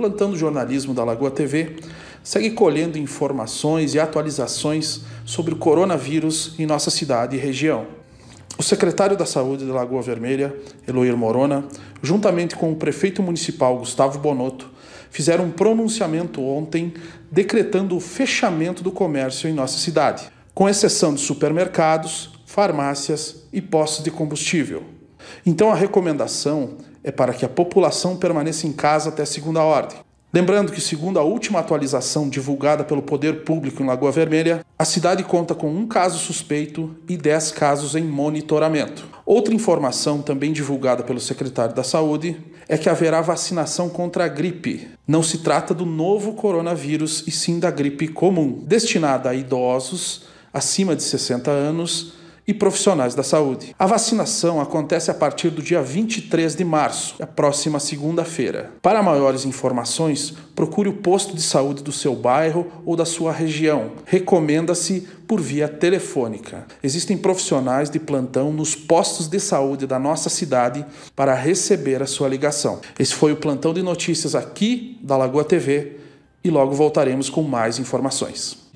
O jornalismo da Lagoa TV segue colhendo informações e atualizações sobre o coronavírus em nossa cidade e região. O secretário da Saúde da Lagoa Vermelha, Eloir Morona, juntamente com o prefeito municipal Gustavo Bonotto, fizeram um pronunciamento ontem decretando o fechamento do comércio em nossa cidade, com exceção de supermercados, farmácias e postos de combustível. Então a recomendação é para que a população permaneça em casa até segunda ordem. Lembrando que, segundo a última atualização divulgada pelo Poder Público em Lagoa Vermelha, a cidade conta com um caso suspeito e 10 casos em monitoramento. Outra informação também divulgada pelo secretário da Saúde é que haverá vacinação contra a gripe. Não se trata do novo coronavírus e sim da gripe comum, destinada a idosos acima de 60 anos e profissionais da saúde. A vacinação acontece a partir do dia 23 de março, a próxima segunda-feira. Para maiores informações, procure o posto de saúde do seu bairro ou da sua região. Recomenda-se por via telefônica. Existem profissionais de plantão nos postos de saúde da nossa cidade para receber a sua ligação. Esse foi o plantão de notícias aqui da Lagoa TV e logo voltaremos com mais informações.